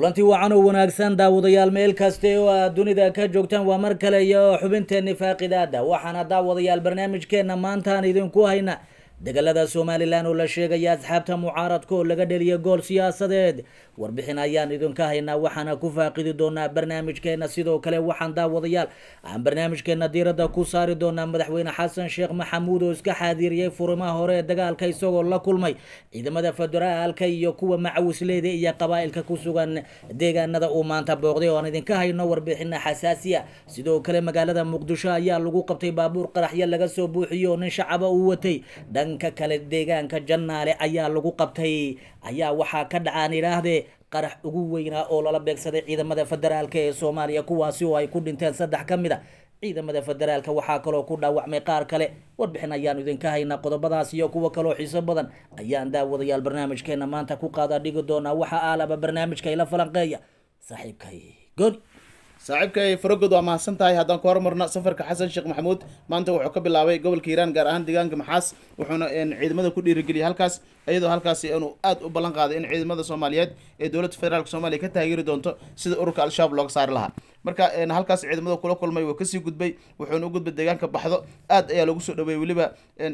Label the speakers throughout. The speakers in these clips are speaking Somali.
Speaker 1: kulantii wacan oo wanaagsan daawadayaal meel kasta oo aad dunida ka joogtaan waa mar kale iyo xubinteenni faaqidaada waxaana daawadayaal barnaamijkeenna maantaan idinku hayna dagallada somalilan oo la sheegaya asxaabta mucaaradkaoo laga dhaliya gool siyaasadeed warbixin ayaan idinka haynaa waxaana ku faaqidi doonaa barnaamijkeena sidoo kale waxaan daawadayaal aan barnaamijkeena diiradda ku saari doonaa madaxweyne xasan sheekh maxamuud oo iska xaadiriyey furimaha hore ee dagaalka isagoo la kulmay ciidamada federaalka iyo kuwa macawisleyda iyo qabaa'ilka ku sugan deegaanada uu maanta booqday oo aan idinka hayno warbixina xasaasiya sidoo kale magaalada muqdisho ayaa lagu qabtay baabuur qaraxyo laga soo buuxiyo oo nin shacaba uu watay dhanka kale deegaanka jannaale ayaa lagu qabtay ayaa waxaa ka dhacaan idhaahdee qarax ugu weynaa ah oo lala beegsaday ciidamada federaalka ee soomaaliya kuwaasi oo ay ku dhinteen saddex ka mid a ah. ciidamada federaalka waxaa kaloo ku dhaawacmay qaar kale warbixin ayaanu idinka haynaa qodobadaas iyo kuwo kaloo xiiso badan ayaan daawadayaal barnaamijkeena maanta ku qaadaa dhigi doonaa waxa aalaba barnaamijka ila falanqeeya saaxiibkay gooni saaxiibkay farogod waa mahadsan tahay haddaan ku hormarna safarka xasan sheekh maxamuud maanta wuxuu
Speaker 2: ka bilaabay gobolka hiiraan gaar ahaan deegaanka maxaas wuxuuna ciidamada ku dhiirigeliya halkaas iyadoo halkaasi inuu aada u ballan qaaday in ciidamada soomaaliyeed ee dowladda federaalk soomaaliya ka taageeri doonto sida ururka al-shabaab looga saari lahaa marka halkaas ciidamada kula kulmay waa kasii gudbay wuxuuna u gudbay deegaanka baxdo aad ayaa lagu soo dhaweeyey weliba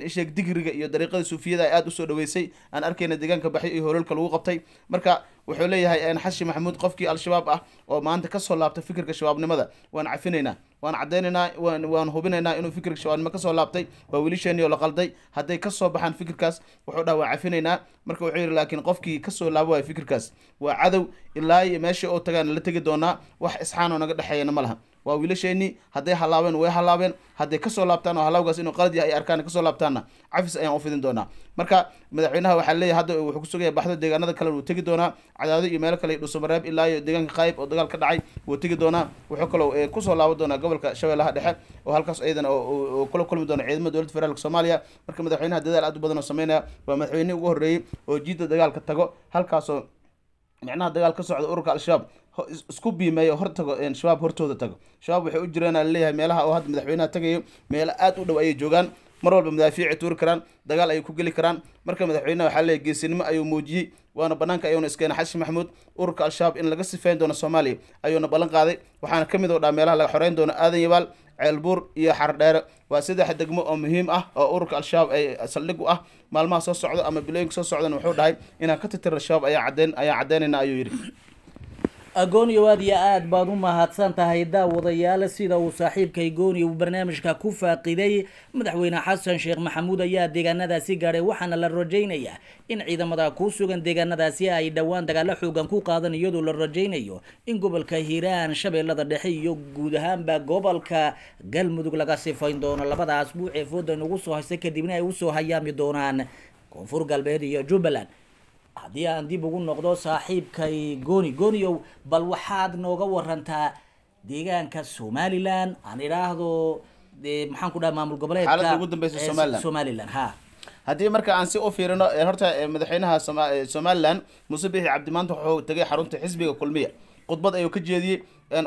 Speaker 2: isheeg digriga iyo dariiqada suufiyada ay aada usoo dhaweysay aan arkayna deegaanka baxyo iyo hololka lagu qabtay marka wuxuu leeyahay xashi maxamuud qofkii al-shabaab ah oo maanta kasoo laabta fikirka shabaabnimada waan cafinaynaa waan cadeynaynaa waan hubinaynaa inuu fikirka shawaanimo kasoo laabtay waa wiilisheenii oo la qalday hadday kasoo baxaan fikirkaas wuxuu dhaa waa cafinaynaa marka wuxuu yidhi laakiin qofkii kasoo laabo waayo fikirkaas waa cadow ilaa meesha oo tagaan la tegi doonaa wax isxaanoo naga dhexeeyana ma laha waa wiilasheeni hadday halaabeen way halaabeen hadday kasoo laabtaan oo halaawgaas inuu qalad yahay ay arkaan kasoo laabtaanna cafis ayaan ufidin doonaa marka madaxweynaha waxaa leeyahy hadda wuxuu kusugaya baxdo deegaanada kale wuu tegi doonaa cadaado iyo meelo kale iyo ilaa iyo deegaanka qaayib oo dagaal ka dhacay wuu tegi doonaa wuxuu kaloo eh, kusoo laaban doonaa gobolka shabeellaha dhexe oo halkaas ayadana kula kulmi doona ciidamada dowladda federaalka soomaaliya marka madaxweynaha dadaal aad u badan oo sameynaya waa madaxweynihii ugu horreeyey oo jiidda dagaalka tago halkaasoo micnaha dagaal ka socda ururka al-shabaab isku biimeeyo hor shabaab hortooda tago shabaab waxay u jiraan laleeyahay meelaha oo hadda madaxweynaha tagayo meelo aada u dhow ayay joogaan mar walba madaafiici tuuri karaan dagaal ayay ku geli karaan marka madaxweyneha waxaa leeyahay geesinimo ayuu muujiyey waana banaanka ayuuna iskeena xashi maxamuud ururka al-shabaab in laga sifeyn doono soomaaliya ayuuna ballan qaaday waxaana ka mid oo ah dhaa meelaha laga xoreyn doono aadan yabaal ceelbuur iyo xardheere waa saddex degmo oo muhiim ah oo ururka al-shabaab ay saldhig u ah maalmaha soo socda ama bilooyinka soo socdana wuxuu dhahay
Speaker 1: inaan ka titirna shabaab ayaa cadeen ayaan caddeynayna ayuu yidhi agoonyo aad iyo aad baad u mahadsan tahay daawadayaal sida uu saaxiibkay gooniyo uu barnaamijka ku faaqiday madaxweyne xasan sheekh maxamuud ayaa deegaanadaasi gaadhay waxaana la rajaynayaa in ciidamada ku sugan deegaanadaasi ay dhowaan dagaalo xoogan ku qaadan iyadoo la rajaynayo in gobolka hiiraan shabeellada dhexe iyo guud ahaanba gobolka galmudug laga sifayn doono labadaas buuc ee foodan ugu soo haysta kadibna ay usoo hayaami doonaan koonfur galbeed iyo jubbaland haddii aan dib ugu noqdo saaxiibkay gooni gooniow bal waxaad nooga warantaa deegaanka somaliland aan idhaahdo eh, maxaan ku dhaha maamul goboleedka eh, ha haddii marka aan si u fiirino eh, horta madaxweynaha
Speaker 2: somalilan muuse bixi cabdi maanta wuxuu tegay xarunta xisbiga kulmiya khudbad ayuu ka jeediyey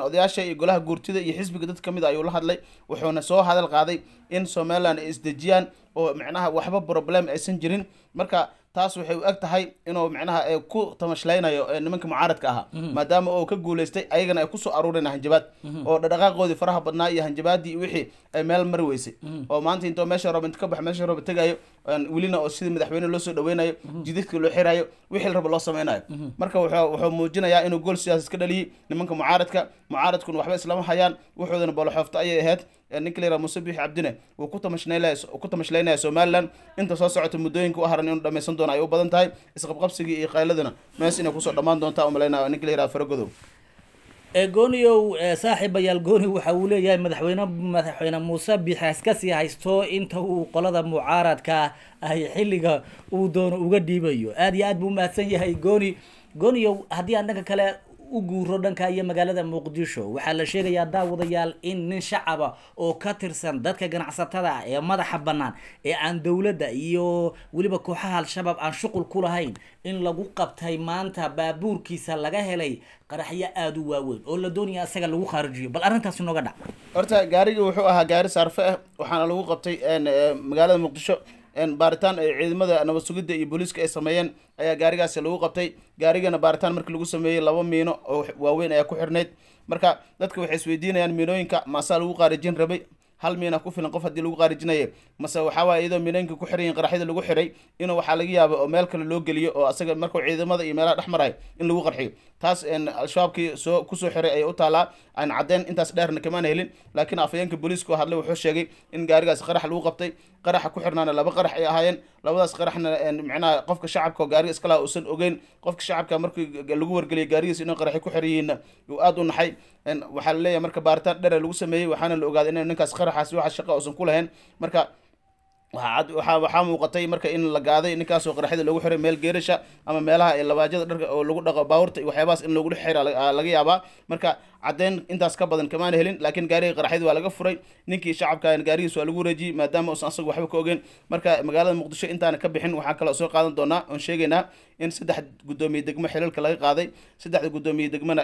Speaker 2: odayaasha iyo golaha guurtida iyo xisbiga dad kamid ah ayuu la hadlay wuxuuna soo hadal qaaday in somalilan ay isdejiyaan oo micnaha waxba problem aysan jirin marka taas waxay u eg tahay inuu micnaha eh, ku tamashlaynayo eh, nimanka mucaaradka ahaa mhm. maadaama oo ka guulaystay ayagana ay kusoo aruureen hanjabaad mhm. oo dhadhaqaaqoodii faraha badnaa iyo hanjabaadii wixii ay eh, meel mari weysay mhm. oo maanta intoo meesha rooba inta ka bax meesha rooba tegayo welina oo sidii madaxweyne loo soo dhaweynayo jididka loo xirayo wixii raba loo sameynayo marka wuxuu muujinayaa inuu gool sidaas iska dhaliyey nimanka mucaaradka mucaaradkuna waxba islama hayaan wuxuudana boloxoofto ayay ahayd ninkaleera muuse biix cabdine wuu ku tamashlaynaya somalilan inta soo socota muddooyinka u haran inuu dhamaysan doono ay u badan tahay isqabqabsigii iyo qayladana mees inay kusoo dhammaan doontaa umalaynaa ninkaleera faragodow
Speaker 1: gooniyow saaxiibayaal gooni waxa uu leeyahay madaxweyne madaxweyne muuse biixi iskasii haysto inta uu qolada mucaaradka ahy xilliga uu doono uga dhiibayo aada iyo aad buu umahadsan yahay gooni goniyow haddii aan dhanka kale u guuro dhanka iyo magaalada muqdisho waxaa la sheegayaa daawadayaal in nin shacaba oo ka tirsan dadka ganacsatada ah ee madaxa bannaan ee aan dowladda iyo weliba kooxaha al-shabaab aan shuqul ku lahayn in lagu qabtay maanta baabuurkiisa laga helay qaraxyo aada u waaweyn oo la doonaya isaga lagu khaarijiyo bal arrintaasi nooga dhac horta gaarigii wuxuu ahaa gaari saarfe ah waxaana lagu qabtay
Speaker 2: magaalada muqdisho baaritaan ay ciidamada nabad sugidda iyo booliiska ay sameeyeen ayaa gaarigaasi lagu qabtay gaarigana baaritaan markii lagu sameeyey laba miino oo waaweyn ayaa ku xirnayd marka dadka waxay isweydiinayaan miinooyinka maasaa lagu qaarijin rabay hal miina ku filan qof haddii lagu qaarijinaya mase waxaawaaye iyadoo miinooyinka ku xiranyiin qaraxyada lagu xiray inuu waxaa laga yaabay oo meel kale loo geliyo oo asaga markuu ciidamada iyo meelaha dhex maray in lagu qarxiyo taas al-shabaabkii soo kusoo xiray ayay u taallaa aan caddeyn intaas dheerna kamaan helin laakiin afayeenka booliisku hadlay wuxuu sheegay in gaarigaas qarax lagu qabtay qaraxa ku xirnaana laba qarax ay ahaayeen labadaas qaraxna micnaha qofka shacabka oo gaariga iska laha uusan ogeyn qofka shacabka markii lagu wargeliyay gaarigiis inuu qaraxi ku xiryihiinna uu aada u naxay waxaa laleeyahay marka baaritaan dheer lagu sameeyey waxaana la ogaaday in ninkaas qaraxaasi waxa shaqa uusan ku lahayn marka waxaa muuqatay marka in la gaaday ninkaasoo qaraxyada loogu xiray meel geerasha ama meelaha ee labaajyada dharka oo lagu dhaqo baawurta iyo waxyaabahaas in loogu xira laga yaabaa marka caddeyn intaas ka badan kamaana helin laakiin gaarigii qaraxyada waa laga furay ninkii shacabka gaarigiis waa lagu wareejiyey maadaama uusan asaga waxba ka ogeyn marka magaalada muqdisho intaana ka bixin waxaan kaloo soo qaadan doonaa oon sheegaynaa in saddex guddoomiye degmo xilalka laga qaaday saddexda guddoomiye degmona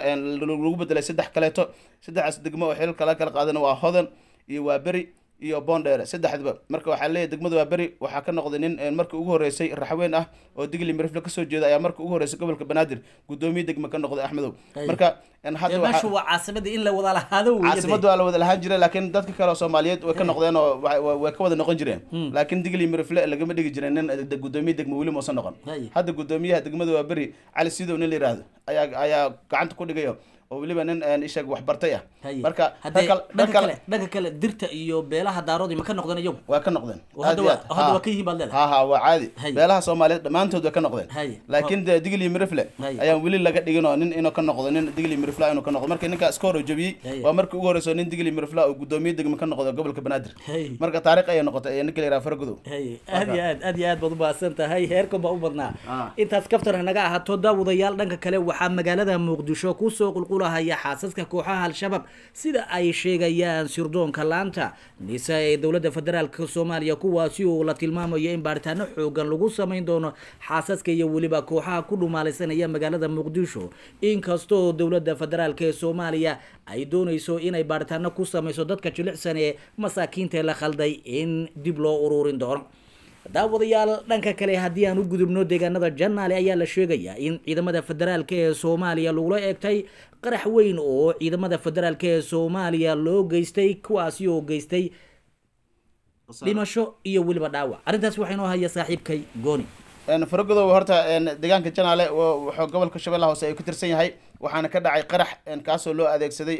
Speaker 2: lagu bedelay saddex kaleeto saddexdaas degmo oo xilalka laga kala qaadana waa hodan iyo waa beri iyo bondheere saddexdaba marka waxaa leeyahy degmada waaberi waxaa ka noqday nin eh, markii ugu horreysay raxweyn ah oo digli mirifle kasoo jeeda ayaa marka ugu horreysay gobolka banaadir guddoomiye degme ka noqday axmedow marka
Speaker 1: caasimada waa
Speaker 2: la wada lahaan jira laakiin dadka kale oo soomaaliyeed way ka noqdeen oo way ka wada noqon jireen hmm. laakiin digli mirifle lagama dhigi jiray nin eh, guddoomiye degme weli mausan noqon hadda guddoomiyaha degmada waaberi cali sidow nin la yidhaahdo ayaa ayaa gacanta ku dhigayo oo weliba nin ishaag waxbartay ah marka dhanka kale dirta iyo beelaha daaroodi ma ka noqdeen iyagu waa ka noqdeen hadda ka yihiin baad leedahay ha waa caadi beelaha soomaaliyeed dhammaantood waa ka noqdeen laakiin de digli mirifle ayaan weli laga dhigin oo nin inuu ka noqdo nin digli mirifla inuu ka noqdo marka ninkaa iska jabiyey waa markii ugu horeyso nin digli mirifla oo gudoomiye degmo ka noqdo gobolka banaadir marka taariikh ayay
Speaker 1: noqotay ninka la yiraha faragudow aad iyo aad aad iyo aad baad u baahsan tahay heerkan baa u badnaa ah. intaas kaftar naga ahaato daawadayaal dhanka kale waxaa magaalada muqdisho kusoo qulqul ula xaasaska kooxaha al-shabaab sida ay sheegayaan sirdoonka laanta nise ee dowladda federaalk soomaaliya kuwaasi uu la tilmaamayo in baaritaano xoogan lagu samayn doono xaasaska iyo weliba kooxaha ku dhumaalaysanaya magaalada muqdisho inkastoo dowladda federaalk ee soomaaliya ay doonayso inay baaritaano ku samayso dadka jilicsan ee masaakiinta la khalday in dib loo ururin doono daawadayaal dhanka kale haddii aan u gudubno deegaanada janaale ayaa la sheegayaa in ciidamada federaalk ee soomaaliya lagula eegtay qarax weyn oo ciidamada federaalka ee soomaaliya loo geystay kuwaasi oo geystay dhimasho iyo weliba dhaawac arrintaas waxaa inoo haya saaxiibkay gooni faragodow horta
Speaker 2: deegaanka janaale wuxuu gobolka shabeellaha hoose ay ku tirsan yahay waxaana ka dhacay qarax kaasoo loo adeegsaday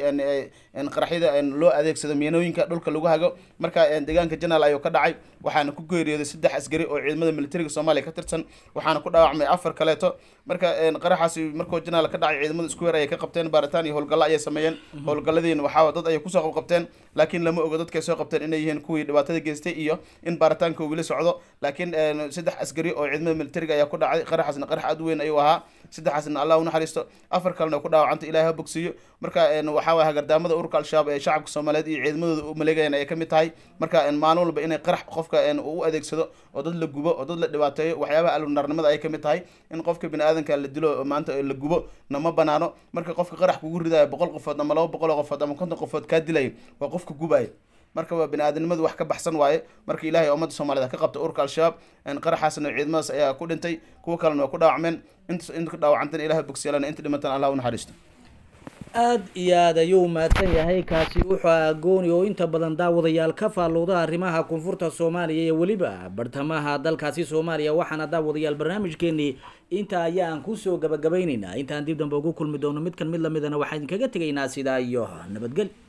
Speaker 2: qaraxyada loo adeegsado meenooyinka dhulka lagu hago marka deegaanka janaal ayuu ka dhacay waxaana ku geeriyooday saddex asgari oo ciidamada militariga soomaaliya ka tirsan waxaana ku dhaawacmay afar kaleeto marka qaraxaas markoo janaal ka dhacay ciidamada isku ayay ka qabteen baaritaan iyo howlgallo ayay sameeyeen mhm. howlgalladiina waxaa dad ayay kusoo qabqabteen laakiin lama ogo dadkay soo qabteen inay yihiin kuwii dhibaatada geystay iyo in baaritaanka wili socdo laakiin saddex askari oo ciidamada militariga ayaa ku dhacay qaraxaasna qarax aad weyn ayuu ahaa saddexaasna allah u naxariisto afar kalena ku dhaawacanto ilahay ha bogsiiyo marka waxaa waye hagardaamada ururka al-shabaab ee shacabka soomaaliyeed iyo ciidamadooda u maleegayaan ay mid tahay marka maalin walba inay qarax qofka u adeegsado oo dad la gubo oo dad la dhibaateeyo waxyaabaha alunarnimada ay mid tahay in qofka bini aadanka la dilo maanta la gubo na ma banaano marka qofka qarax kugu ridaayo boqol qofood ama laba boqol qofood ama konton qofood kaa dilayo waa qofka gubaayo marka waa bini wax ka baxsan waaye marka ilaahay ummadda soomaaliyed ka qabta urka al-shabaab qaraxaasna ciidamadaas ayaa ku dhintay kuwa kalena waa ku dhaawacmeen inta ku dhaawacantan ilaha bogsyaalana inta dhimantan allah u naxariisto
Speaker 1: aada iyo aada ayuu mahadsan yahay kaasi wuxuu agooni oo inta badan daawadayaal ka faalluuda arrimaha koonfurta soomaaliya iyo weliba bartamaha dalkaasi soomaaliya waxaana daawadayaal barnaamijkeenii inta ayaan kusoo gabagabaynaynaa intaan dib dambe ugu kulmi doono midkan mid lamidana waxaa idinkaga tegaynaa sidaa iyo nabadgel